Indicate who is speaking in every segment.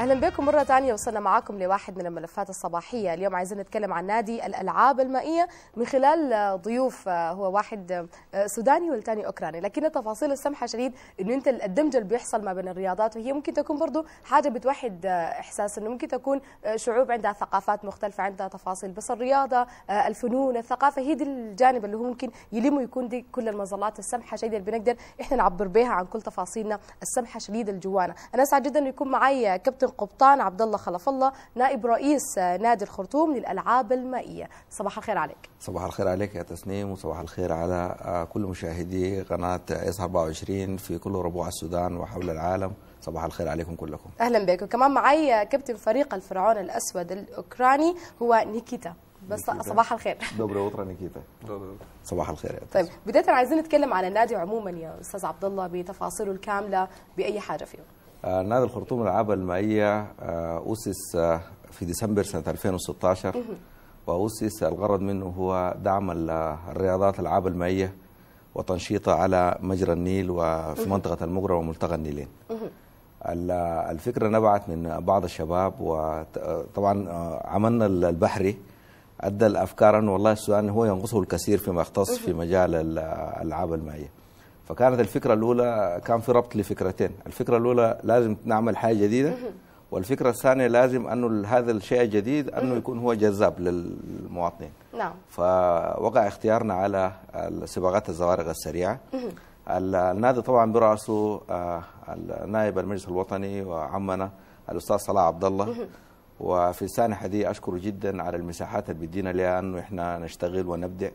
Speaker 1: اهلا بكم مره ثانيه وصلنا معاكم لواحد من الملفات الصباحيه اليوم عايزين نتكلم عن نادي الالعاب المائيه من خلال ضيوف آه، هو واحد آه، سوداني والثاني اوكراني لكن التفاصيل السمحه شديد انه انت الدمج اللي بيحصل ما بين الرياضات وهي ممكن تكون برضه حاجه بتوحد آه، احساس انه ممكن تكون شعوب عندها ثقافات مختلفه عندها تفاصيل بس الرياضه الفنون الثقافه هي دي الجانب اللي هو ممكن يلم ويكون دي كل المظلات السمحه شديد اللي بنقدر احنا نعبر بها عن كل تفاصيلنا السمحه شديد اللي جوانا انا اسعد جدا انه يكون معي كابتن القبطان عبد الله خلف الله نائب رئيس نادي الخرطوم للالعاب المائيه صباح الخير عليك
Speaker 2: صباح الخير عليك يا تسنيم وصباح الخير على آه، كل مشاهدي قناه اس 24 في كل ربوع السودان وحول العالم صباح الخير عليكم كلكم
Speaker 1: اهلا بكم كمان معي كابتن فريق الفرعون الاسود الاوكراني هو نيكيتا بس صباح الخير
Speaker 2: دوبرا утро نيكيتا صباح الخير يا
Speaker 1: طيب بدايه عايزين نتكلم على النادي عموما يا استاذ عبد الله بتفاصيله الكامله باي حاجه فيه
Speaker 2: آه، نادي الخرطوم للالعاب المائية آه، أسس آه، في ديسمبر سنة 2016 وأسس الغرض منه هو دعم الرياضات الالعاب المائية وتنشيطها على مجرى النيل وفي منطقة المجرى وملتقى النيلين الفكرة نبعت من بعض الشباب وطبعا عملنا البحري أدى الأفكار أنه والله السودان هو ينقصه الكثير فيما يختص في مجال الألعاب المائية فكانت الفكرة الأولى كان في ربط لفكرتين الفكرة الأولى لازم نعمل حاجة جديدة والفكرة الثانية لازم أنه هذا الشيء الجديد أنه يكون هو جذاب للمواطنين نعم فوقع اختيارنا على سباقات الزوارق السريعة النادي طبعا برأسه آه، نائب المجلس الوطني وعمنا الأستاذ صلاح عبد الله وفي سانحة دي أشكره جدا على المساحات اللي بيدينا لها أنه إحنا نشتغل ونبدع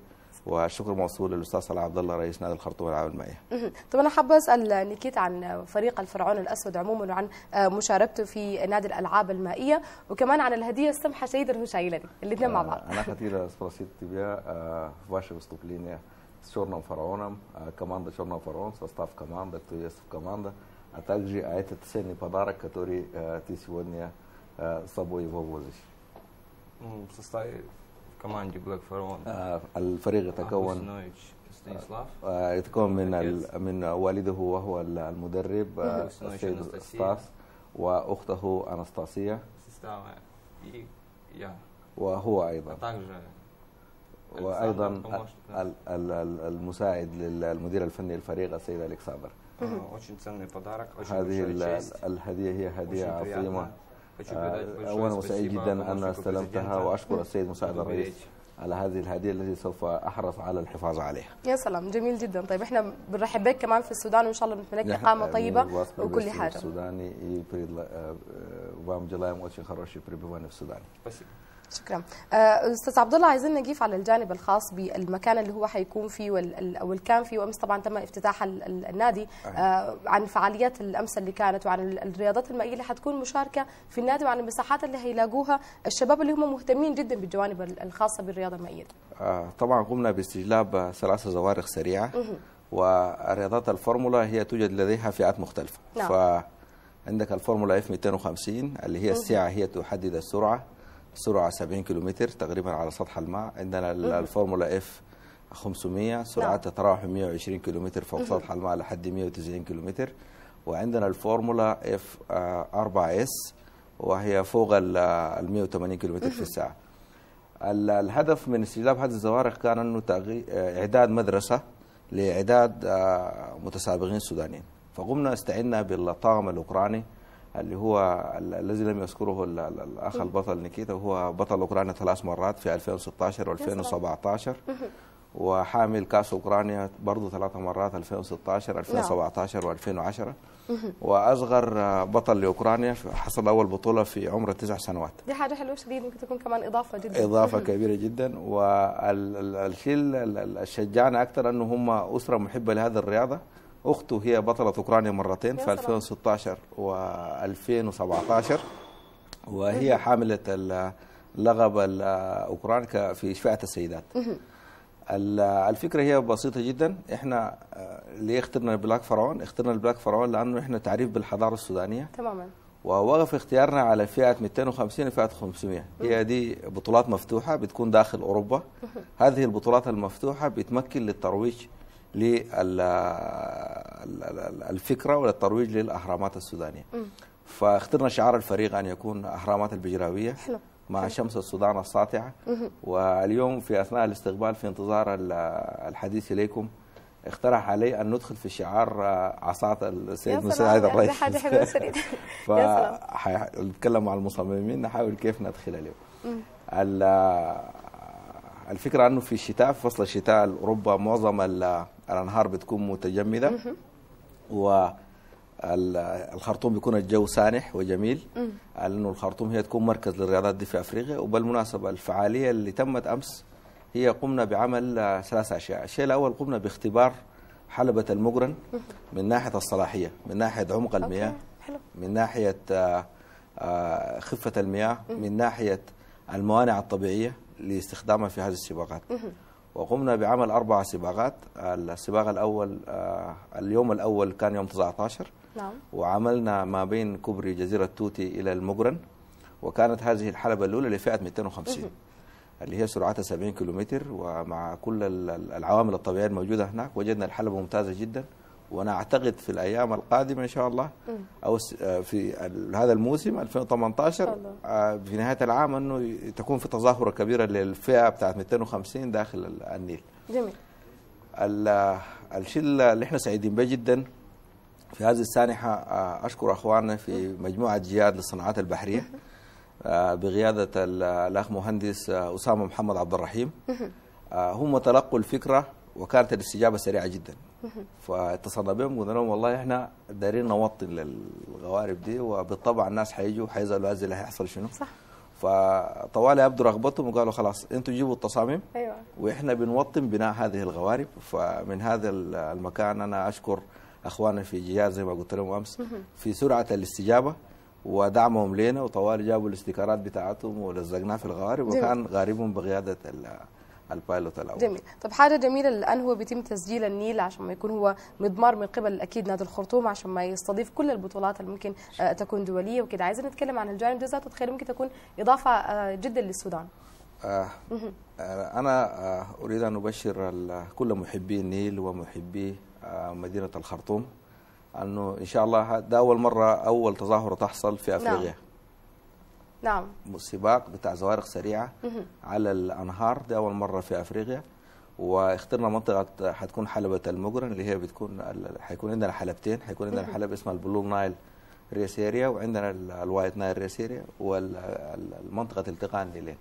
Speaker 2: والشكر موصول للاستاذ صلاح عبد الله رئيس نادي الخرطوم العام المائيه.
Speaker 1: طب انا حابه اسال نيكيت عن فريق الفرعون الاسود عموما وعن آه، مشاركته في نادي الالعاب المائيه وكمان عن الهديه السمحه سيد الهشيله دي الاثنين مع آه، بعض. انا
Speaker 2: خطيره سبراسيت بها ваше выступление с черным фараоном, команда «Черного фараон», состав команды, кто есть в команда, а также а этот ценный подарок, который ты сегодня с собой его возишь. В составе كمان نجيب لك فرعون آه، الفريق يتكون آه، آه، يتكون من من والده وهو المدرب السيد ستاس واخته انستاسيا وهو ايضا وايضا المساعد للمدير الفني للفريق السيد الكسابر
Speaker 3: هذه الهديه هي
Speaker 2: هديه عظيمه آه، اولا وسعيد جدا ان استلمتها واشكر السيد مساعد الرئيس على هذه الهديه التي سوف احرص على الحفاظ عليها.
Speaker 1: يا سلام جميل جدا، طيب احنا بنرحب بك كمان في السودان وان شاء الله نتمنى لك اقامه طيبه وكل حاجه.
Speaker 2: السوداني вам желаем очень хорошей пребывания в Судане.
Speaker 1: شكرا آه، استاذ عبد الله عايزين نجيف على الجانب الخاص بالمكان اللي هو حيكون فيه او كان فيه وامس طبعا تم افتتاح النادي آه عن فعاليات الامس اللي كانت وعن الرياضات المائيه اللي حتكون مشاركه في النادي وعن المساحات اللي هيلاقوها الشباب اللي هم مهتمين جدا بالجوانب الخاصه بالرياضه المائيه.
Speaker 2: آه طبعا قمنا باستجلاب ثلاثه زوارق سريعه ورياضات الفورمولا هي توجد لديها فئات مختلفه. نعم. عندك الفورمولا اف 250 اللي هي السعه هي تحدد السرعه سرعه 70 كيلومتر تقريبا على سطح الماء عندنا الفورمولا اف 500 سرعتها نعم. تتراوح من 120 كيلومتر فوق سطح الماء لحد 190 كيلومتر وعندنا الفورمولا اف 4 آه، اس وهي فوق ال 180 كيلومتر في الساعه الهدف من استجلاب هذه الزوارق كان انه آه، اعداد مدرسه لاعداد آه، متسابقين سودانيين فقمنا استعنا بالطاقم الاوكراني اللي هو الذي لم يذكره الاخ البطل نيكيتا وهو بطل اوكرانيا ثلاث مرات في 2016 و2017 وحامل كاس اوكرانيا برضه ثلاث مرات 2016 2017 و2010 واصغر بطل لاوكرانيا حصل اول بطوله في عمر تسع سنوات
Speaker 1: دي حاجه حلوه شديد ممكن تكون كمان اضافه جدا اضافه
Speaker 2: كبيره جدا والشيء اللي شجعنا اكثر انه هم اسره محبه لهذه الرياضه اخته هي بطله اوكرانيا مرتين في 2016 و2017 وهي حامله اللقب الاوكراني في فئه السيدات الفكره هي بسيطه جدا احنا آه، ليه اخترنا البلاك فرعون اخترنا البلاك فرعون لانه احنا تعريف بالحضاره السودانيه تماما ووقف اختيارنا على فئه 250 لفئه 500 هي دي بطولات مفتوحه بتكون داخل اوروبا هذه البطولات المفتوحه بتمكن للترويج للفكره وللترويج للاهرامات السودانيه م. فاخترنا شعار الفريق ان يكون اهرامات البجراويه حلو. مع حلو. شمس السودان الساطعه واليوم في اثناء الاستقبال في انتظار الحديث اليكم اقترح علي ان ندخل في شعار آه، عصاه السيد مساعد الرئيس يا سلام فنتكلم مع المصممين نحاول كيف ندخل
Speaker 3: اليوم
Speaker 2: آه، الفكره انه في الشتاء في فصل الشتاء اوروبا معظم الانهار بتكون متجمده والخرطوم بيكون الجو سانح وجميل لانه الخرطوم هي تكون مركز للرياضات دي في افريقيا وبالمناسبه الفعاليه اللي تمت امس هي قمنا بعمل ثلاث اشياء، الشيء الاول قمنا باختبار حلبة المقرن من ناحية الصلاحية من ناحية عمق المياه من ناحية آه، آه، خفة المياه من ناحية الموانع الطبيعية لاستخدامها في هذه السباقات وقمنا بعمل أربع سباقات السباق الأول آه، اليوم الأول كان يوم 19 نعم. وعملنا ما بين كوبري جزيرة توتي إلى المقرن وكانت هذه الحلبة الأولى لفئة 250 اللي هي سرعتها 70 كيلومتر ومع كل العوامل الطبيعية الموجودة هناك وجدنا الحلبة ممتازة جدا وانا اعتقد في الايام القادمه ان شاء الله او آه، في هذا الموسم 2018 آه، في نهايه العام انه تكون في تظاهره كبيره للفئه بتاعت 250 داخل النيل. جميل. الشله اللي احنا سعيدين بها جدا في هذه السانحه آه، اشكر اخواننا في مجموعه جياد للصناعات البحريه بقياده الاخ مهندس اسامه محمد عبد الرحيم هم تلقوا الفكره وكانت الاستجابه سريعه جدا فاتصلنا بهم وقلنا لهم والله احنا دايرين نوطن للغوارب دي وبالطبع الناس حيجوا حيزعلوا هذا اللي هيحصل شنو صح فطوال يبدو رغبتهم وقالوا خلاص انتم جيبوا التصاميم ايوه واحنا بنوطن بناء هذه الغوارب فمن هذا المكان انا اشكر اخواننا في جهاز زي ما قلت لهم امس في سرعه الاستجابه ودعمهم لنا وطوال جابوا الاستيكرات بتاعتهم ولزقناها في الغوارب وكان غاربهم بقياده البايلوت الاول جميل
Speaker 1: طب حاجه جميله الان هو بيتم تسجيل النيل عشان ما يكون هو مضمار من قبل اكيد نادي الخرطوم عشان ما يستضيف كل البطولات اللي ممكن آه، تكون دوليه وكده عايزين نتكلم عن الجانب ده ذاته تخيل ممكن تكون اضافه آه، جدا للسودان
Speaker 2: آه،, آه انا آه اريد ان ابشر كل محبي النيل ومحبي آه مدينه الخرطوم انه ان شاء الله ده اول مره اول تظاهره تحصل في افريقيا نعم. نعم سباق بتاع زوارق سريعه مه. على الانهار دي اول مره في افريقيا واخترنا منطقه هتكون حلبه المجرن اللي هي بتكون هيكون عندنا حلبتين هيكون عندنا حلبه اسمها البلو نايل ريس اريا وعندنا الوايت نايل ريس اريا والمنطقه التقاء النيلين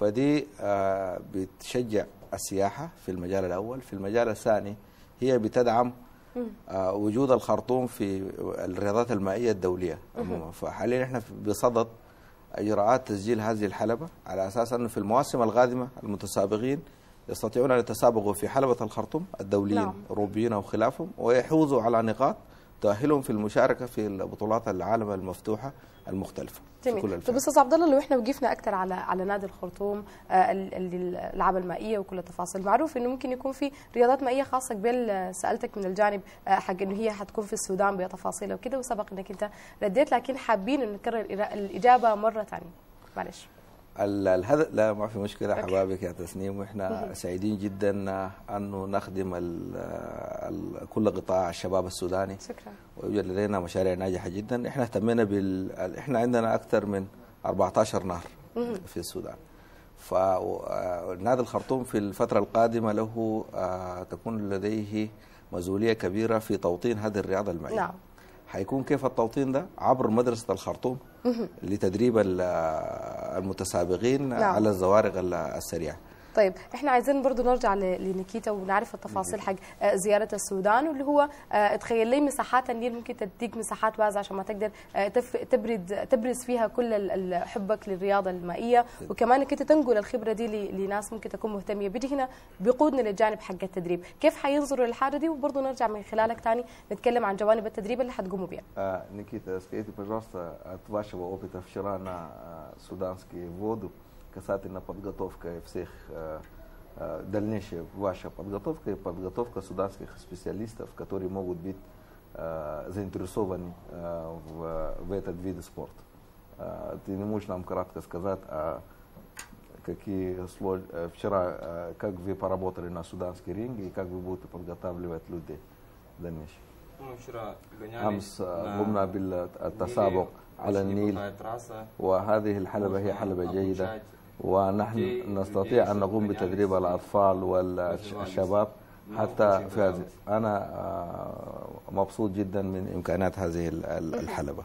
Speaker 2: فدي آه، بتشجع السياحه في المجال الاول في المجال الثاني هي بتدعم آه، وجود الخرطوم في الرياضات المائيه الدوليه عموما فحاليا احنا بصدد إجراءات تسجيل هذه الحلبة على أساس أنه في المواسم القادمة المتسابقين يستطيعون أن يتسابقوا في حلبة الخرطوم الدوليين أوروبيين نعم. أو خلافهم ويحوزوا على نقاط تؤهلهم في المشاركه في البطولات العالم المفتوحه المختلفه جميل استاذ
Speaker 1: عبد الله لو احنا وقفنا اكثر على على نادي الخرطوم آه، الالعاب المائيه وكل التفاصيل معروف انه ممكن يكون في رياضات مائيه خاصه قبل آه، سالتك من الجانب آه، حق انه هي حتكون في السودان بتفاصيلها وكذا وسبق انك انت رديت لكن حابين انه نكرر الاجابه مره ثانيه معلش
Speaker 2: الهدف لا ما في مشكله احبابك حبابك يا تسنيم واحنا سعيدين جدا انه نخدم ال الـ كل قطاع الشباب السوداني شكرا ويوجد لدينا مشاريع ناجحه جدا احنا اهتمينا بال احنا عندنا اكثر من 14 نهر في السودان فنادي آه، الخرطوم في الفتره القادمه له آه، تكون لديه مسؤوليه كبيره في توطين هذه الرياضه المائيه نعم حيكون كيف التوطين ده عبر مدرسه الخرطوم لتدريب المتسابقين نعم. على الزوارق السريعه
Speaker 1: طيب احنا عايزين برضو نرجع لنيكيتا ونعرف التفاصيل حق آه، زياره السودان واللي هو آه، تخيل لي مساحات النيل ممكن تديك مساحات واسعه عشان ما تقدر آه، تبرد تبرز فيها كل حبك للرياضه المائيه طيب. وكمان انك انت تنقل الخبره دي لناس ممكن تكون مهتميه بدي هنا بيقودنا للجانب حق التدريب كيف حينظروا للحاجه دي وبرضه نرجع من خلالك ثاني نتكلم عن جوانب التدريب اللي حتقوموا
Speaker 2: بها نيكيتا سكيتي пожалуйста от اوبيتا опыта سودانسكي на касательно подготовки всех, э, э, дальнейшая ваша подготовка и подготовка суданских специалистов, которые могут быть э, заинтересованы в, в этот вид спорта. Ты не можешь нам кратко сказать, а какие слож... вчера, как вы поработали на суданский ринге и как вы будете подготавливать людей в дальнейшем?
Speaker 3: Ну, вчера أمس قمنا بالتسابق على النيل وهذه الحلبة هي حلبة جيدة
Speaker 2: ونحن نستطيع أن نقوم بتدريب الأطفال والشباب حتى في هذه انا آه، مبسوط جدا من امكانيات هذه الحلبه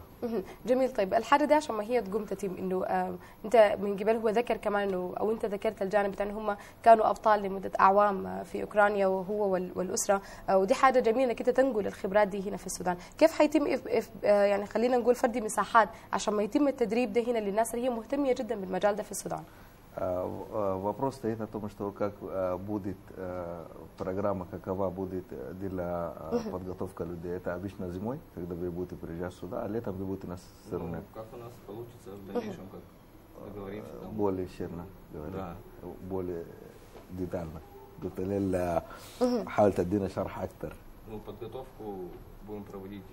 Speaker 1: جميل طيب الحاجه دي عشان ما هي تقوم تتم انه آه، انت من قبل هو ذكر كمان انه او انت ذكرت الجانب بتاع هم كانوا ابطال لمده اعوام آه، في اوكرانيا وهو والاسره ودي حاجه جميله انك انت تنقل الخبرات دي هنا في السودان كيف حيتم إف إف يعني خلينا نقول فردي مساحات عشان ما يتم التدريب ده هنا للناس اللي هي مهتميه جدا بالمجال ده في السودان
Speaker 2: А, а, вопрос стоит о том, что как а, будет э, программа, какова будет э, для подготовки людей. Это обычно зимой, когда вы будете приезжать сюда, а летом вы будете на стороне. Ну, как у нас получится в дальнейшем, как договоримся? Более щедно, говорю. Да. Более детально. قلت لها حاول تدينا Ну, подготовку будем проводить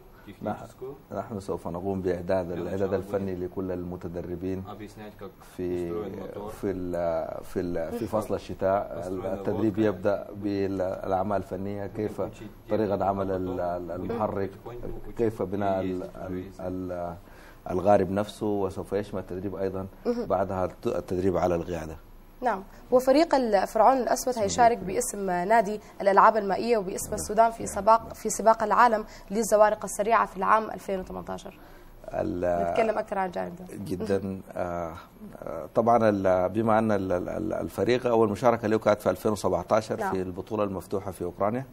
Speaker 2: نحن سوف نقوم باعداد الاعداد الفني لكل المتدربين في في في في فصل الشتاء التدريب يبدا بالاعمال الفنيه كيف طريقه عمل المحرك كيف بناء الغارب نفسه وسوف يشمل التدريب ايضا بعدها التدريب على القياده
Speaker 1: نعم وفريق الفرعون الأسود هيشارك باسم نادي الألعاب المائية وباسم السودان في سباق في سباق العالم للزوارق السريعة في العام 2018
Speaker 2: نتكلم اكثر عن الجانب ده جدا آه، آه، طبعا بما ان الفريق اول مشاركه له كانت في 2017 نعم. في البطوله المفتوحه في اوكرانيا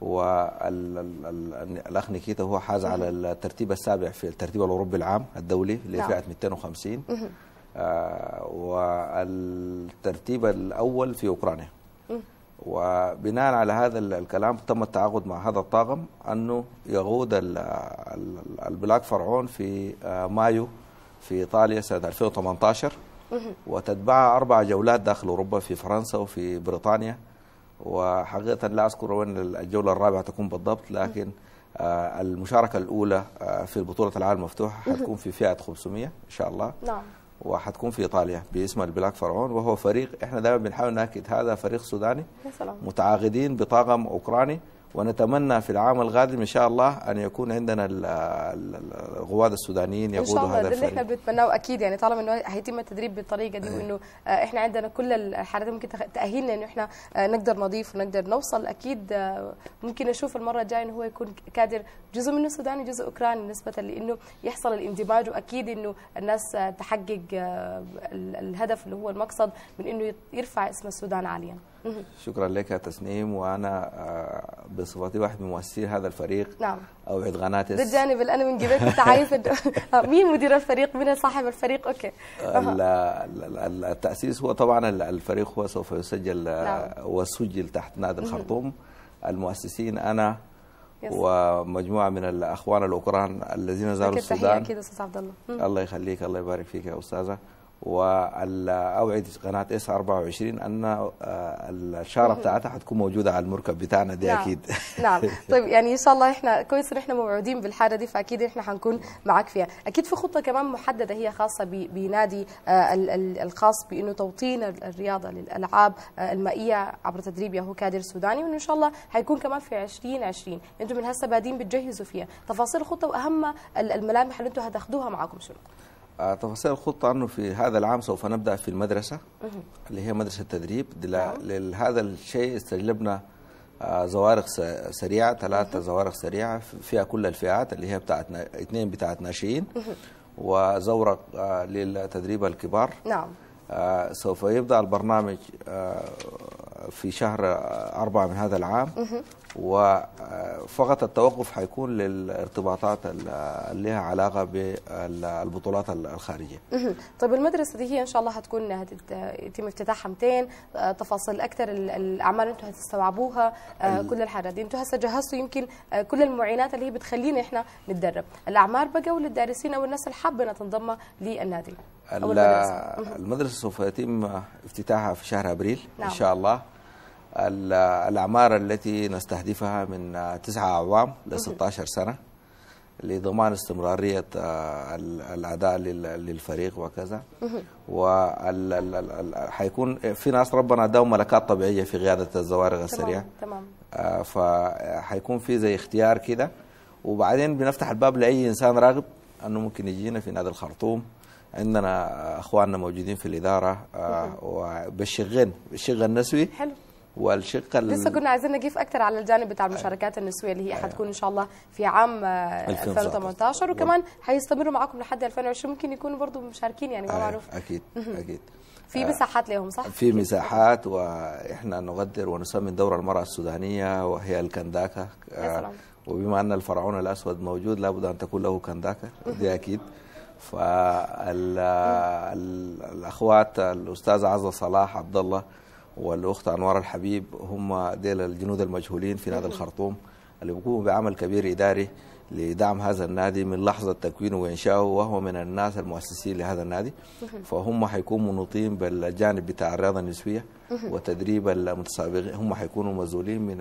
Speaker 2: والاخ نيكيتا هو حاز على الترتيب السابع في الترتيب الاوروبي العام الدولي نعم. لفئه نعم. 250 آه، والترتيب الأول في أوكرانيا وبناء على هذا الكلام تم التعاقد مع هذا الطاقم أنه يغود البلاك فرعون في آه، مايو في إيطاليا سنة 2018 وتتبعها أربع جولات داخل أوروبا في فرنسا وفي بريطانيا وحقيقة لا أذكر وين الجولة الرابعة تكون بالضبط لكن آه، المشاركة الأولى في البطولة العالم المفتوحة حتكون في فئة 500 إن شاء الله نعم وحتكون في ايطاليا باسم البلاك فرعون وهو فريق احنا دايما بنحاول ناكد هذا فريق سوداني متعاقدين بطاقم اوكراني ونتمنى في العام القادم ان شاء الله ان يكون عندنا الغواد السودانيين يقودوا هذا الفريق ان شاء الله ده اللي احنا
Speaker 1: بنتمناه اكيد يعني طالما انه هيتم التدريب بالطريقه دي إيه. وانه آه، احنا عندنا كل الحالات ممكن تاهيلنا انه احنا آه، نقدر نضيف ونقدر نوصل اكيد آه، ممكن اشوف المره الجايه انه هو يكون كادر جزء منه سوداني جزء اوكراني نسبه لانه يحصل الاندماج واكيد انه الناس تحقق الهدف اللي هو المقصد من انه يرفع اسم السودان عاليا
Speaker 2: شكرا لك يا تسنيم وانا بصفتي واحد من مؤسسي هذا الفريق نعم اوعد غناتس بالجانب
Speaker 1: اللي انا من جبت التعريف آه، مين مدير الفريق مين صاحب الفريق اوكي
Speaker 2: التاسيس هو طبعا الفريق هو سوف يسجل آه، نعم. وسجل تحت نادي الخرطوم المؤسسين انا ومجموعه من الاخوان الاوكران الذين زاروا السودان اكيد
Speaker 1: استاذ عبد الله
Speaker 2: الله يخليك الله يبارك فيك يا استاذه والأوعد قناه اس 24 ان آه، الشارة بتاعتها حتكون موجوده على المركب بتاعنا دي نعم. اكيد
Speaker 1: نعم طيب يعني ان شاء الله احنا كويس ان احنا موعودين بالحالة دي فاكيد احنا حنكون معاك فيها اكيد في خطه كمان محدده هي خاصه بنادي آه، الخاص بانه توطين الرياضه للالعاب آه، المائيه عبر تدريب ياهو كادر سوداني وإن شاء الله حيكون كمان في 2020 انتم من هسه بادين بتجهزوا فيها تفاصيل الخطه واهم الملامح اللي انتم هتاخدوها معاكم شنو
Speaker 2: تفاصيل الخطة أنه في هذا العام سوف نبدأ في المدرسة اللي هي مدرسة التدريب نعم. لهذا الشيء استجلبنا آه، زوارق سريعة ثلاثة زوارق سريعة فيها كل الفئات اللي هي بتاعت اثنين بتاعت ناشئين وزورق آه، للتدريب الكبار نعم آه، سوف يبدأ البرنامج في شهر أربعة من هذا العام وفقط التوقف هيكون للارتباطات اللي لها علاقه بالبطولات الخارجيه.
Speaker 1: طيب المدرسه دي هي ان شاء الله هتكون يتم افتتاحها آه، 200 تفاصيل اكثر الاعمال انتم هتستوعبوها آه، كل الحاجات دي انتم هسه جهزتوا يمكن آه، كل المعينات اللي هي بتخلينا احنا نتدرب، الاعمار بقى وللدارسين او الناس اللي حابه تنضم للنادي.
Speaker 2: المدرسه سوف يتم افتتاحها في شهر ابريل نعم. ان شاء الله. الأعمار التي نستهدفها من تسعة أعوام ل 16 سنة لضمان استمرارية آه، الأداء للفريق وكذا وحيكون في ناس ربنا اداهم ملكات طبيعية في قيادة الزوارق السريعة تمام آه، فحيكون في زي اختيار كده وبعدين بنفتح الباب لأي إنسان راغب أنه ممكن يجينا في نادي الخرطوم عندنا اخواننا موجودين في الاداره آه، وبالشغين بالشغل النسوي حلو والشقه لسه كنا
Speaker 1: عايزين نجيب اكثر على الجانب بتاع أيوة. المشاركات النسويه اللي هي أيوة. حتكون ان شاء الله في عام 2018 وكمان هيستمروا معاكم لحد 2020 ممكن يكونوا برضه مشاركين يعني ما بعرف أيوة،
Speaker 2: اكيد اكيد في آه، مساحات
Speaker 1: لهم صح؟ في
Speaker 2: مساحات واحنا نغدر ونسمي دور المراه السودانيه وهي الكنداكه آه، وبما ان الفرعون الاسود موجود لابد ان تكون له كنداكه دي اكيد فالاخوات الاستاذ عزه صلاح عبد الله والاخت انوار الحبيب هم ديل الجنود المجهولين في نادي الخرطوم اللي بيقوموا بعمل كبير اداري لدعم هذا النادي من لحظه تكوينه وانشائه وهو من الناس المؤسسين لهذا النادي فهم حيكونوا منوطين بالجانب بتاع الرياضه النسويه وتدريب المتسابقين هم حيكونوا مزولين من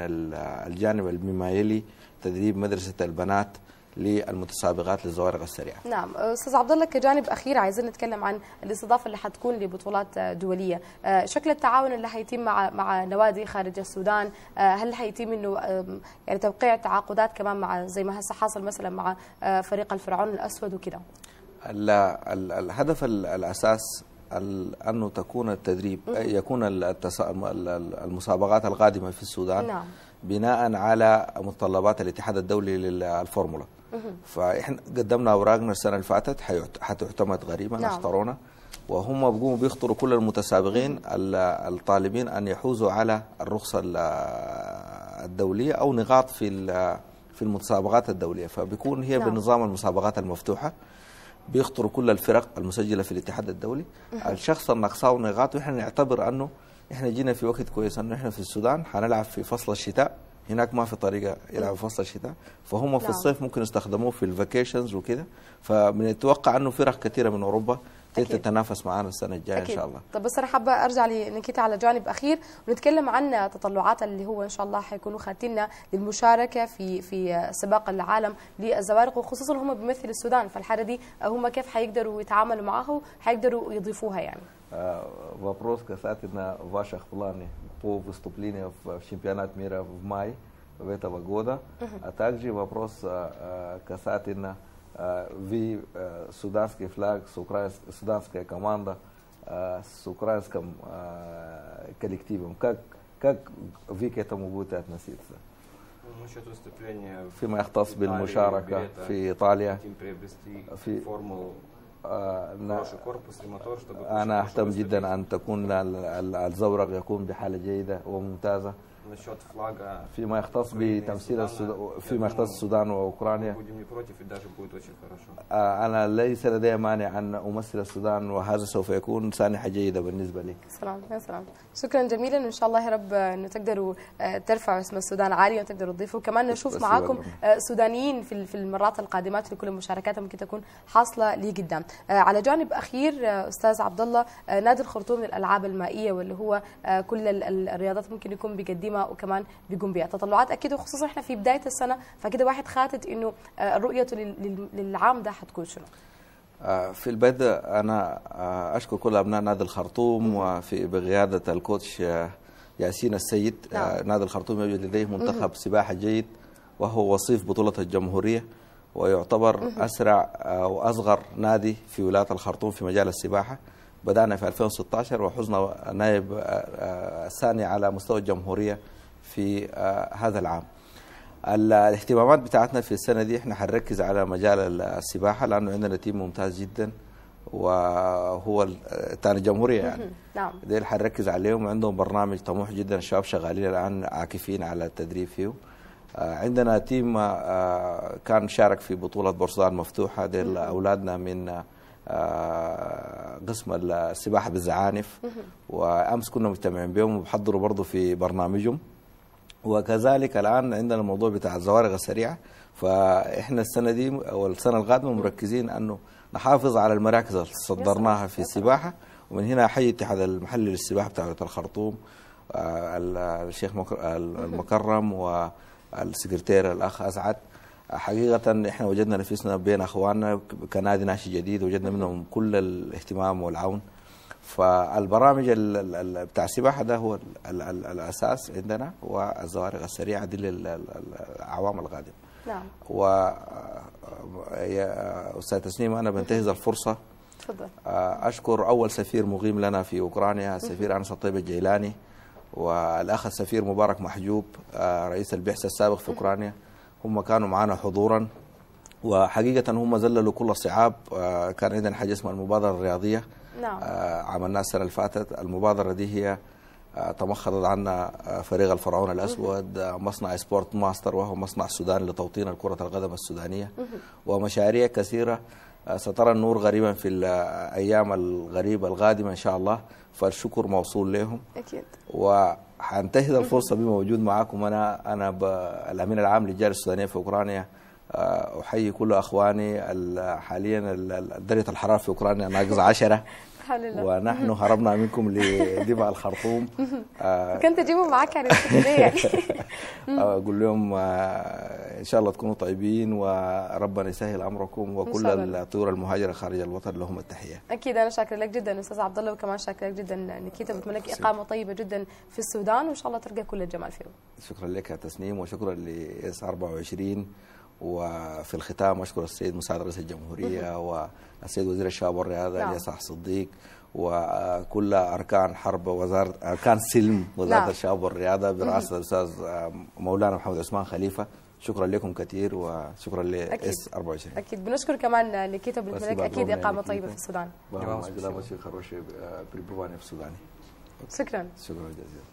Speaker 2: الجانب مما يلي تدريب مدرسه البنات للمتسابقات للزوارق السريعه.
Speaker 1: نعم أه، استاذ عبد الله كجانب اخير عايزين نتكلم عن الاستضافه اللي حتكون لبطولات أه، دوليه، أه، شكل التعاون اللي حيتم مع مع نوادي خارج السودان، هل حيتم انه يعني توقيع تعاقدات كمان مع زي ما هسه حاصل مثلا مع فريق الفرعون الاسود وكده؟
Speaker 2: الهدف الاساس أنه تكون التدريب يكون المسابقات القادمة في السودان نعم. بناء على متطلبات الاتحاد الدولي للفورمولا فاحنا قدمنا اوراقنا السنه اللي فاتت حتعتمد غريبا نعم. اختارونا وهم بيقوموا بيخطروا كل المتسابقين الطالبين ان يحوزوا على الرخصه الدوليه او نقاط في في المتسابقات الدوليه فبيكون هي نعم. بنظام المسابقات المفتوحه بيخطروا كل الفرق المسجله في الاتحاد الدولي الشخص النقصاء نقاط واحنا نعتبر انه احنا جينا في وقت كويس انه احنا في السودان حنلعب في فصل الشتاء هناك ما في طريقه يلعبوا نعم. فصل الشتاء فهم في نعم. الصيف ممكن يستخدموه في الفاكيشنز وكذا فمن يتوقع انه فرق كثيره من اوروبا تتنافس معانا السنه الجايه ان شاء الله
Speaker 1: طب بس انا حابه ارجع لنكيتا على جانب اخير ونتكلم عن تطلعات اللي هو ان شاء الله حيكونوا خاتلنا للمشاركه في في سباق العالم للزوارق وخصوصا هم بيمثلوا السودان فالحاله دي هم كيف حيقدروا يتعاملوا معها وحيقدروا يضيفوها يعني
Speaker 2: Вопрос касательно ваших планов по выступлению в чемпионат мира в мае этого года, а также вопрос касательно في سودانسكي flag, سودانسكي команда, с украинским коллективом. Как, как вы к этому будете относиться? насчет выступления فيما يختص بالمشاركة في إيطاليا في أنا أهتم جدا أن تكون الزورق يكون بحالة جيدة وممتازة فيما يختص بتمثيل السودان فيما يختص السودان واوكرانيا انا ليس لدي مانع ان امثل السودان وهذا سوف يكون سانحه جيده بالنسبه لي
Speaker 1: سلام يا سلام شكرا جميلا وان شاء الله يا رب انه تقدروا ترفعوا اسم السودان عالي وتقدروا تضيفوا كمان نشوف معاكم سودانيين في المرات القادمات لكل المشاركات ممكن تكون حاصله لي قدام على جانب اخير استاذ عبد الله نادي الخرطوم للالعاب المائيه واللي هو كل الرياضات ممكن يكون بيقدمها العلماء وكمان بيقوم بها تطلعات اكيد وخصوصا احنا في بدايه السنه فكده واحد خاتت انه آه، رؤيته للعام ده حتكون شنو؟
Speaker 2: آه، في البدء أنا آه، أشكر كل أبناء نادي الخرطوم وفي بقيادة الكوتش ياسين السيد نعم. نادي الخرطوم يوجد لديه منتخب سباحة جيد وهو وصيف بطولة الجمهورية ويعتبر أسرع وأصغر نادي في ولاية الخرطوم في مجال السباحة بدأنا في 2016 وحزنا نائب آه، آه، الثاني على مستوى الجمهورية في آه، هذا العام الاهتمامات بتاعتنا في السنة دي احنا هنركز على مجال السباحة لأنه عندنا تيم ممتاز جدا وهو تاني الجمهورية يعني نعم ديل حنركز عليهم عندهم برنامج طموح جدا الشباب شغالين الآن عاكفين على التدريب فيه عندنا تيم كان شارك في بطولة بورسلان مفتوحة ديل أولادنا من آه، قسم السباحه بالزعانف وامس كنا مجتمعين بهم وبحضروا برضه في برنامجهم وكذلك الان عندنا الموضوع بتاع الزوارق السريعه فاحنا السنه دي او السنه القادمه مركزين انه نحافظ على المراكز اللي صدرناها في السباحه ومن هنا حي اتحاد المحلي للسباحه بتاع الخرطوم آه، الشيخ المكرم والسكرتير الاخ اسعد حقيقة احنا وجدنا نفسنا بين اخواننا كنادي ناشئ جديد وجدنا منهم كل الاهتمام والعون فالبرامج بتاع السباحه ده هو الاساس عندنا والزوارق السريعه دي للاعوام القادمه نعم و يا استاذ تسنيم انا بنتهز الفرصه تفضل آه، اشكر اول سفير مقيم لنا في اوكرانيا السفير انس الطيب الجيلاني والاخ السفير مبارك محجوب آه، رئيس البعثه السابق في اوكرانيا هم كانوا معنا حضورا وحقيقة هم ذللوا كل الصعاب آه، كان عندنا حاجة اسمها المبادرة الرياضية نعم. آه، عملناها السنة اللي فاتت المبادرة دي هي آه، تمخضت عنا فريق الفرعون الأسود مصنع سبورت ماستر وهو مصنع السودان لتوطين كرة القدم السودانية ومشاريع كثيرة سترى النور غريبا في الأيام الغريبة القادمة إن شاء الله فالشكر موصول لهم أكيد حانتهز الفرصه بما وجود معاكم انا انا الامين العام للجاليه السودانيه في اوكرانيا آه، احيي كل اخواني حاليا درجه الحراره في اوكرانيا ناقص 10
Speaker 1: حول الله ونحن هربنا
Speaker 2: منكم لدماء الخرطوم آه، كنت
Speaker 1: تجيبوا معاك يعني آه،
Speaker 2: اقول لهم آه، ان شاء الله تكونوا طيبين وربنا يسهل امركم وكل الطيور المهاجره خارج الوطن لهم التحيه
Speaker 1: اكيد انا شاكره لك جدا استاذ عبد الله وكمان شاكره لك جدا نكيتا بتمنى لك اقامه طيبه جدا في السودان وان شاء الله تلقى كل الجمال فيهم
Speaker 2: شكرا لك يا تسنيم وشكرا ل 24 وفي الختام أشكر السيد مساعد رئيس الجمهورية والسيد وزير الشباب والرياضة نعم. صديق وكل أركان حرب وزارة أركان سلم وزارة نعم. الشباب والرياضة برئاسة الأستاذ مولانا محمد عثمان خليفة شكرا لكم كثير وشكرا ل اس 24
Speaker 1: اكيد بنشكر كمان بن الملك اكيد اقامه طيبه في السودان شكرا
Speaker 3: شكرا جزيلا